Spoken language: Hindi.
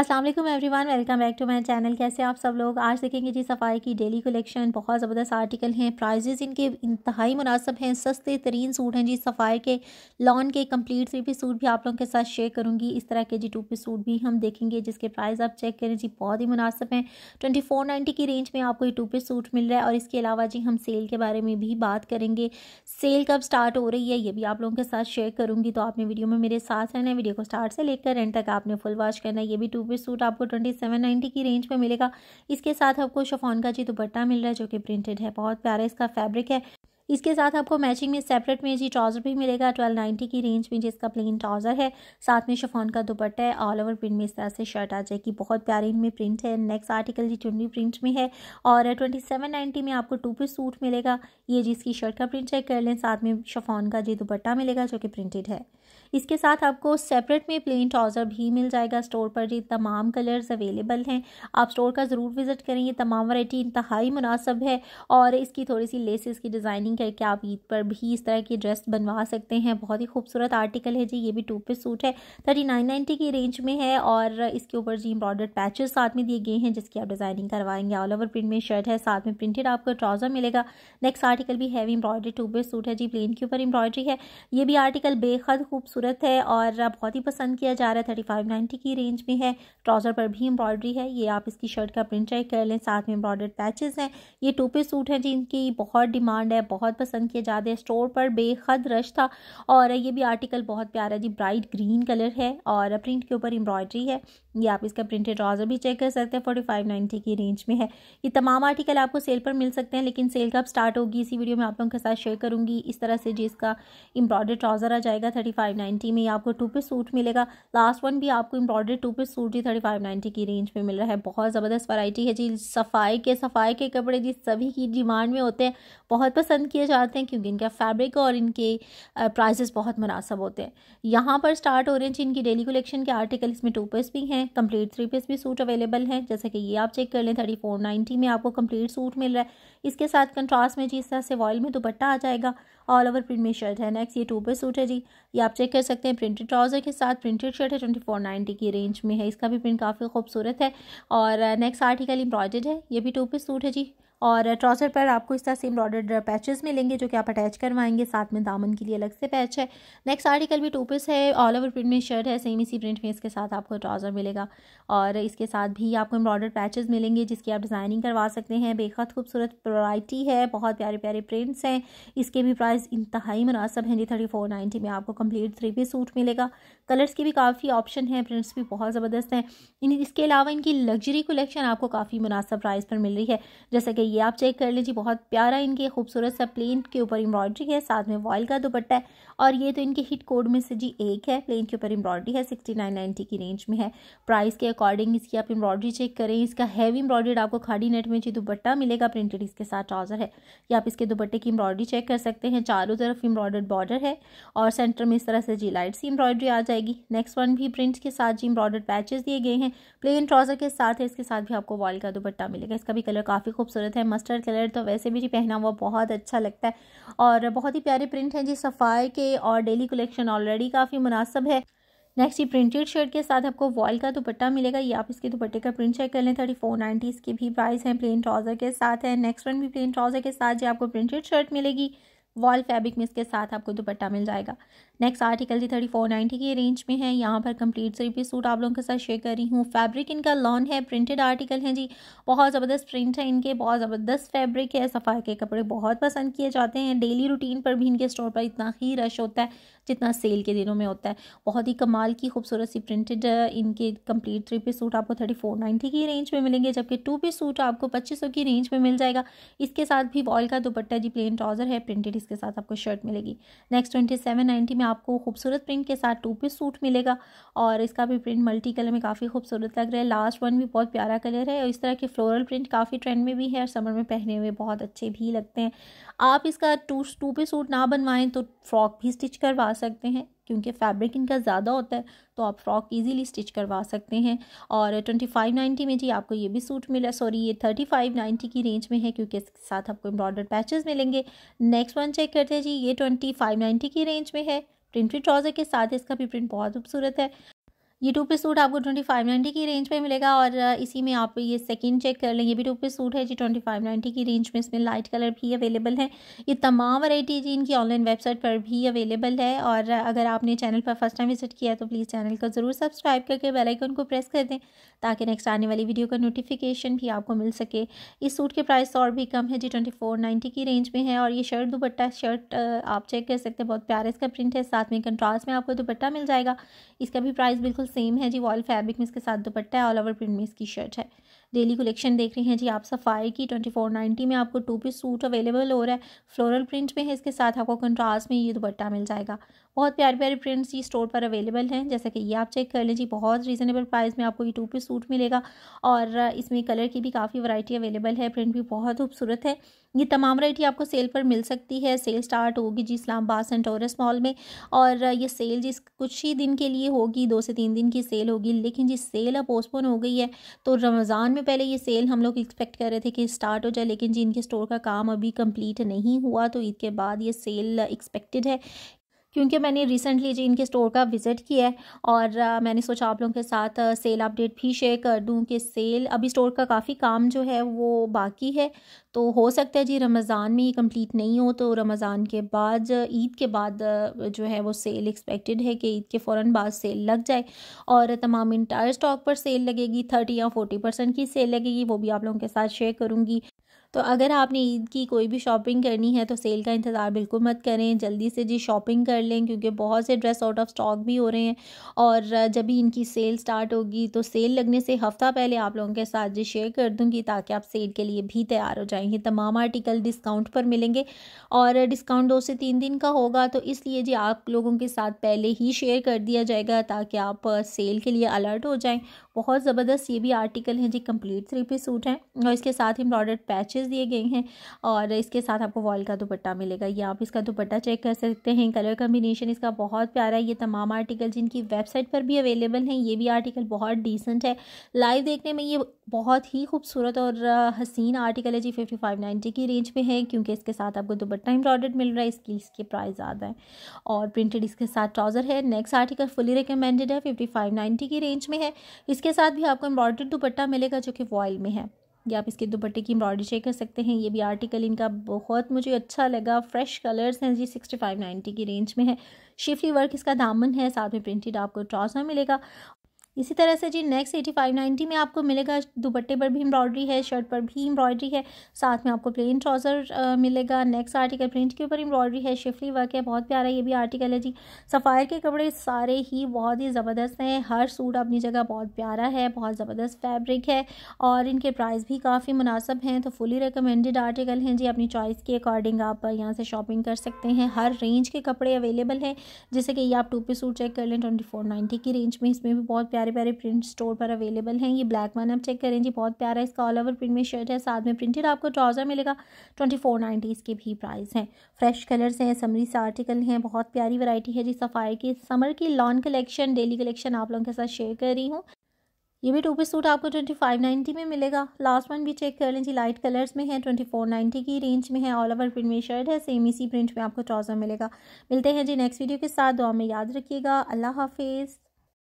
Aslam everyone welcome back to my channel कैसे आप सब लोग आज देखेंगे जी सफ़ाई की डेली कलेक्शन बहुत ज़बरदस्त आर्टिकल हैं प्राइजेज़ इनके इंतहाई मुनासब हैं सस्ते तरीन सूट हैं जी सफ़ाई के लॉन के कम्प्लीट थ्री पी सूट भी आप लोगों के साथ शेयर करूँगी इस तरह के जी टू पी सूट भी हम देखेंगे जिसके प्राइस आप चेक करें जी बहुत ही मुनासब हैं ट्वेंटी फोर नाइन्टी की रेंज में आपको ये टू पी सूट मिल रहा है और इसके अलावा जी हम सेल के बारे में भी बात करेंगे सेल कब स्टार्ट हो रही है ये भी आप लोगों के साथ शेयर करूँगी तो आपने वीडियो में मेरे साथ रहना है वीडियो को स्टार्ट से लेकर एंड तक आपने फुल वॉच करना है ये भी रुपये सूट आपको ट्वेंटी सेवन नाइन्टी की रेंज में मिलेगा इसके साथ आपको शफोन का जी दुपट्टा मिल रहा है जो कि प्रिंटेड है बहुत प्यारा इसका फैब्रिक है इसके साथ आपको मैचिंग में सेपरेट में जी ट्राउज़र भी मिलेगा ट्वेल्व नाइन्टी की रेंज में जिसका प्लेन ट्राउज़र है साथ में शफोन का दुपट्टा है ऑल ओवर प्रिंट में इस तरह से शर्ट आ जाएगी बहुत प्यारी इनमें प्रिंट है नेक्स्ट आर्टिकल जी चुन्नी प्रिंट में है और ट्वेंटी सेवन नाइन्टी में आपको टू पीस सूट मिलेगा ये जिसकी शर्ट का प्रिंट चेक कर लें साथ में शफोन का जी दुपट्टा मिलेगा जो कि प्रिंटेड है इसके साथ आपको सेपरेट में प्लेन ट्राउज़र भी मिल जाएगा स्टोर पर ये तमाम कलर्स अवेलेबल हैं आप स्टोर का ज़रूर विज़िट करें ये तमाम वैरायटी इंतहाई मुनासब है और इसकी थोड़ी सी लेसेस की डिज़ाइनिंग करके आप ईद पर भी इस तरह की ड्रेस बनवा सकते हैं बहुत ही खूबसूरत आर्टिकल है जी ये भी टू पीस सूट है थर्टी नाइन नाइन्टी की रेंज में है और इसके ऊपर जी एम्ब्रॉयडर्ड पैचेस साथ में दिए गए हैं जिसकी आप डिज़ाइनिंग करवाएंगे ऑल ओवर प्रिंट में शर्ट है साथ में प्रिंटेड आपको ट्राउज़र मिलेगा नेक्स्ट आर्टिकल भी heavy embroidery two piece suit है जी प्लेन के ऊपर एम्ब्रॉयडरी है ये भी आर्टिकल बेहद खूब खूबसूरत है और बहुत ही पसंद किया जा रहा है थर्टी फाइव नाइन्टी की रेंज में है ट्राउज़र पर भी एम्ब्रॉयडरी है ये आप इसकी शर्ट का प्रिंट चेक कर लें साथ में एम्ब्रॉयडर्ड पैचेस हैं ये टू पीस सूट हैं जिनकी बहुत डिमांड है बहुत पसंद किया जा रहा हैं स्टोर पर बेहद रश था और ये भी आर्टिकल बहुत प्यारा जी ब्राइट ग्रीन कलर है और प्रिंट के ऊपर एम्ब्रॉयडरी है ये आप इसका प्रिंटेड ट्राउज़र भी चेक कर सकते हैं फोर्टी फाइव नाइन्टी की रेंज में है ये तमाम आर्टिकल आपको सेल पर मिल सकते हैं लेकिन सेल कब स्टार्ट होगी इसी वीडियो में आप लोगों के साथ शेयर करूँगी इस तरह से जिसका एम्ब्रॉयडर ट्राउज़र आ जाएगा थर्टी फाइव नाइन्टी में आपको टू पीस सूट मिलेगा लास्ट वन भी आपको एम्ब्रॉयडरी टू पीस सूट ही थर्टी फाइव नाइन्टी की रेंज में मिल रहा है बहुत ज़बरदस्त वैरायटी है जी सफाई के सफाई के कपड़े जी सभी की डिमांड में होते हैं बहुत पसंद किए जाते हैं क्योंकि इनका फैब्रिक और इनके प्राइजेस बहुत मुनासब होते हैं यहाँ पर स्टार्ट हो रहे हैं जी इनकी डेली कलेक्शन के आर्टिकल इसमें टू पीस भी हैं कम्प्लीट थ्री पीस भी सूट अवेलेबल हैं जैसे कि ये आप चेक कर लें थर्टी फोर नाइन्टी में आपको कम्प्लीट सूट मिल रहा है इसके साथ कंट्रास्ट में जिस तरह से वॉयल में दुपट्टा आ जाएगा ऑल ओवर प्रिंट में शर्ट है नेक्स्ट ये टू पे सूट है जी ये आप चेक कर सकते हैं प्रिंटेड ट्राउजर के साथ प्रिंटेड शर्ट है ट्वेंटी फोर नाइन्टी की रेंज में है इसका भी प्रिंट काफ़ी खूबसूरत है और नेक्स्ट आर्टिकल एम्ब्रॉयडेड है ये भी टू पे सूट है जी और ट्राउज़र पर आपको इस तरह से ब्रॉडेड पैचेस मिलेंगे जो कि आप अटैच करवाएंगे साथ में दामन के लिए अलग से पैच है नेक्स्ट आर्टिकल भी टू पीस है ऑल ओवर प्रिंट में शर्ट है सेम इसी प्रिंट में इसके साथ आपको ट्राउज़र मिलेगा और इसके साथ भी आपको एम्ब्रॉयडर्ड पैचेस मिलेंगे जिसकी आप डिज़ाइनिंग करवा सकते हैं बेहद खूबसूरत वराइटी है बहुत प्यारे प्यारे प्रिंट्स हैं इसके भी प्राइस इंतहाई मुनासब हैं जी थर्टी फोर नाइन्टी में आपको कम्प्लीट थ्री पीस सूट मिलेगा कलर्स के भी काफ़ी ऑप्शन हैं प्रिंट्स भी बहुत ज़बरदस्त हैं इन इसके अलावा इनकी लग्जरी कलेक्शन आपको काफ़ी मुनासब प्राइस पर मिल रही है जैसा कि ये आप चेक कर लीजिए बहुत प्यारा इनके खूबसूरत सा प्लेन के ऊपर एम्ब्रॉयड्री है साथ में वॉयल का दुपट्टा है और ये तो इनके हिट कोड में से जी एक है प्लेन के ऊपर एम्ब्रॉयड्री है सिक्सटी नाइन की रेंज में है प्राइस के अकॉर्डिंग इसकी आप एम्ब्रॉयड्री चेक करें इसका हैवी एम्ब्रॉयड्रीड आपको खाड़ी नेट में जी दुपट्टा मिलेगा प्रिंटेड इसके साथ ट्राउज़र है या आप इसके दुपट्टे की एम्ब्रॉयडरी चेक कर सकते हैं चारों तरफ एम्ब्रॉयडर्ड बॉर्डर है और सेंटर में इस तरह से जी लाइट सी एम्ब्रॉयडरी आ जाएगी जाएगी नेक्स्ट वन भी प्रिंट के साथ जी एम्ब्रॉयडर्ड पैचेस दिए गए हैं प्लेन ट्राउजर के साथ है इसके साथ भी आपको वॉल का दुपट्टा मिलेगा इसका भी कलर काफ़ी खूबसूरत है मस्टर्ड कलर तो वैसे भी जी पहना हुआ बहुत अच्छा लगता है और बहुत ही प्यारे प्रिंट हैं जी सफ़ाई के और डेली कलेक्शन ऑलरेडी काफ़ी मुनासब है नेक्स्ट ये प्रिंटेड शर्ट के साथ आपको वॉल का दुपट्टा मिलेगा ये आप इसके दुपट्टे का प्रिंट चेक कर लें थर्टी फोर नाइन्टी इसकी भी प्राइस हैं प्लेन ट्राउज़र के साथ है नेक्स्ट वन भी प्लेन ट्राउज़र के साथ जी आपको प्रिंटेड शर्ट मिलेगी वॉल फैब्रिक में इसके साथ आपको दुपट्टा मिल जाएगा नेक्स्ट आर्टिकल जी थर्टी फोर नाइन्टी की रेंज में है यहाँ पर कंप्लीट सी पीस सूट आप लोगों के साथ शेयर कर रही हूँ फैब्रिक इनका लॉन है प्रिंटेड आर्टिकल है जी बहुत ज़बरदस्त प्रिंट है इनके बहुत ज़बरदस्त फैब्रिक है सफ़ाई के कपड़े बहुत पसंद किए जाते हैं डेली रूटीन पर भी इनके स्टोर पर इतना ही रश होता है जितना सेल के दिनों में होता है बहुत ही कमाल की खूबसूरत सी प्रिंटेड इनके कंप्लीट थ्री पीस सूट आपको थर्टी फोर नाइन्टी की रेंज में मिलेंगे जबकि टू पीस सूट आपको पच्चीस सौ की रेंज में मिल जाएगा इसके साथ भी वॉल का दुपट्टा जी प्लेन ट्राउज़र है प्रिंटेड इसके साथ आपको शर्ट मिलेगी नेक्स्ट ट्वेंटी सेवन नाइन्टी में आपको खूबसूरत प्रिंट के साथ टू पीस सूट मिलेगा और इसका भी प्रिंट मल्टी कलर में काफ़ी खूबसूरत लग रहा है लास्ट वन भी बहुत प्यारा कलर है और इस तरह के फ्लोरल प्रिंट काफ़ी ट्रेंड में भी है और समर में पहने हुए बहुत अच्छे भी लगते हैं आप इसका टू टू पीस सूट ना बनवाएं तो फ्रॉक भी स्टिच करवा करवा सकते हैं क्योंकि फैब्रिक इनका ज़्यादा होता है तो आप फ्रॉक इजीली स्टिच करवा सकते हैं और ट्वेंटी फाइव नाइन्टी में जी आपको ये भी सूट मिला सॉरी ये थर्टी फाइव नाइन्टी की रेंज में है क्योंकि इसके साथ आपको एम्ब्रॉडर पैचेस मिलेंगे नेक्स्ट वन चेक करते हैं जी ये ट्वेंटी फाइव नाइन्टी की रेंज में है प्रिंटेड ट्राउज़र के साथ इसका भी प्रिंट बहुत खूबसूरत है ये टू पीस सूट आपको ट्वेंटी फाइव नाइन्टी की रेंज में मिलेगा और इसी में आप ये सेकंड चेक कर लें ये भी टू पीस सूट है जी ट्वेंटी फाइव नाइन्टी की रेंज में इसमें लाइट कलर भी अवेलेबल है ये तमाम वैरायटी जी इनकी ऑनलाइन वेबसाइट पर भी अवेलेबल है और अगर आपने चैनल पर फर्स्ट टाइम विजिट किया तो प्लीज़ चैनल को ज़रूर सब्सक्राइब करके बेलाइकन को प्रेस कर दें ताकि नेक्स्ट आने वाली वीडियो का नोटिफिकेशन भी आपको मिल सके इस सूट के प्राइस और भी कम है जी ट्वेंटी फोर नाइन्टी की रेंज में है और ये शर्ट दुपट्टा शर्ट आप चेक कर सकते हैं बहुत प्यारा इसका प्रिंट है साथ में कंट्रास्ट में आपको दुपट्टा मिल जाएगा इसका भी प्राइस बिल्कुल सेम है जी वॉल फैब्रिक में इसके साथ दुपट्टा है ऑल ओवर प्रिंट में इसकी शर्ट है डेली कलेक्शन देख रहे हैं जी आप सफ़ाई की ट्वेंटी फोर नाइन्टी में आपको टू पीस सूट अवेलेबल हो रहा है फ्लोरल प्रिंट में है इसके साथ आपको कंट्रास्ट में ये दुपट्टा मिल जाएगा बहुत प्यारे प्यारे प्रिंट्स ये स्टोर पर अवेलेबल हैं जैसा कि ये आप चेक कर लें जी बहुत रीज़नेबल प्राइस में आपको ये टू पीस सूट मिलेगा और इसमें कलर की भी काफ़ी वराइटी अवेलेबल है प्रिंट भी बहुत खूबसूरत है ये तमाम वरायटी आपको सेल पर मिल सकती है सेल स्टार्ट होगी जी इस्लामाबाद सेंटोरस मॉल में और ये सेल जिस कुछ ही दिन के लिए होगी दो से तीन दिन की सेल होगी लेकिन जिस सेल अब पोस्टपोन हो गई है तो रमज़ान में में पहले ये सेल हम लोग एक्सपेक्ट कर रहे थे कि स्टार्ट हो जाए लेकिन जिनके स्टोर का काम अभी कंप्लीट नहीं हुआ तो ईद के बाद ये सेल एक्सपेक्टेड है क्योंकि मैंने रिसेंटली जी इनके स्टोर का विज़िट किया है और मैंने सोचा आप लोगों के साथ सेल अपडेट भी शेयर कर दूं कि सेल अभी स्टोर का काफ़ी काम जो है वो बाकी है तो हो सकता है जी रमज़ान में ये कंप्लीट नहीं हो तो रमज़ान के बाद ईद के बाद जो है वो सेल एक्सपेक्टेड है कि ईद के फ़ौर बाद सेल लग जाए और तमाम इंटायर स्टॉक पर सेल लगेगी थर्टी या फोर्टी परसेंट की सेल लगेगी वो भी आप लोगों के साथ शेयर करूँगी तो अगर आपने ईद की कोई भी शॉपिंग करनी है तो सेल का इंतज़ार बिल्कुल मत करें जल्दी से जी शॉपिंग कर लें क्योंकि बहुत से ड्रेस आउट ऑफ स्टॉक भी हो रहे हैं और जब भी इनकी सेल स्टार्ट होगी तो सेल लगने से हफ़्ता पहले आप लोगों के साथ जी शेयर कर दूँगी ताकि आप सेल के लिए भी तैयार हो जाएंगे तमाम आर्टिकल डिस्काउंट पर मिलेंगे और डिस्काउंट दो से तीन दिन का होगा तो इसलिए जी आप लोगों के साथ पहले ही शेयर कर दिया जाएगा ताकि आप सेल के लिए अलर्ट हो जाएं बहुत ज़बरदस्त ये भी आर्टिकल हैं जी कंप्लीट थ्री पीस सूट हैं और इसके साथ एम्ब्रॉयडर्ड पैचेस प्राइसेस दिए गए हैं और इसके साथ आपको वॉल का दुपट्टा मिलेगा या आप इसका दुपट्टा चेक कर सकते हैं कलर कम्बिनेशन इसका बहुत प्यारा है ये तमाम आर्टिकल जिनकी वेबसाइट पर भी अवेलेबल हैं ये भी आर्टिकल बहुत डिसेंट है लाइव देखने में ये बहुत ही खूबसूरत और हसीन आर्टिकल है जी फिफ्टी फाइव की रेंज में है क्योंकि इसके साथ आपको दुपट्टा एम्ब्रॉडेड मिल रहा है इसकी इसके प्राइस ज़्यादा है और प्रिंटेड इसके साथ ट्राउज़र है नेक्स्ट आर्टिकल फुली रिकमेंडेड है फिफ्टी की रेंज में है इसके साथ भी आपको एम्ब्रॉयडर्ड दुपट्टा मिलेगा जो कि वॉयल में है या आप इसके दुपट्टे की एम्ब्रॉयडरी चेक कर सकते हैं ये भी आर्टिकल इनका बहुत मुझे अच्छा लगा फ्रेश कलर्स हैं जी सिक्सटी फाइव नाइन्टी की रेंज में है शिफ्टी वर्क इसका दामन है साथ में प्रिंटेड आपको ट्राउज़र मिलेगा इसी तरह से जी नेक्स्ट एटी फाइव नाइन्टी में आपको मिलेगा दुपट्टे पर भी एम्ब्रॉयडरी है शर्ट पर भी एम्ब्रॉयडरी है साथ में आपको प्लेन ट्राउज़र मिलेगा नेक्स्ट आर्टिकल प्रिंट के ऊपर एम्ब्रॉयडरी है शिफली वर्क है बहुत प्यारा ये भी आर्टिकल है जी सफ़ायर के कपड़े सारे ही बहुत ही ज़बरदस्त हैं हर सूट अपनी जगह बहुत प्यारा है बहुत ज़बरदस्त फैब्रिक है और इनके प्राइस भी काफ़ी मुनासब हैं तो फुली रिकमेंडेड आर्टिकल हैं जी अपनी चॉइस के अकॉर्डिंग आप यहाँ से शॉपिंग कर सकते हैं हर रेंज के कपड़े अवेलेबल हैं जैसे कि ये आप टू पी सूट चेक कर लें ट्वेंटी की रेंज में इसमें भी बहुत प्यार प्यारे प्यारे प्रिंट स्टोर पर अवेलेबल हैं ये ब्लैक वन आप चेक करें जी बहुत प्यारा इसका ऑल ओवर प्रिंट में शर्ट है साथ में प्रिंटेड आपको ट्राउज़र मिलेगा ट्वेंटी फोर नाइन्टी इसके भी प्राइस हैं फ्रेश कलर्स हैं समरी से आर्टिकल हैं बहुत प्यारी वैरायटी है जी सफ़ाई की समर की लॉन कलेक्शन डेली कलेक्शन आप लोगों के साथ शेयर कर रही हूँ ये भी टू पीस सूट आपको ट्वेंटी फाइव नाइन्टी में मिलेगा लास्ट वन भी चेक कर लें जी लाइट कलर्स में है ट्वेंटी फोर नाइन्टी की रेंज में है ऑल ओवर प्रिंट में शर्ट है सेम इसी प्रिंट में आपको ट्राउज़र मिलेगा मिलते हैं जी नेक्स्ट वीडियो के साथ दुआ में याद रखिएगा अल्लाह हाफिज़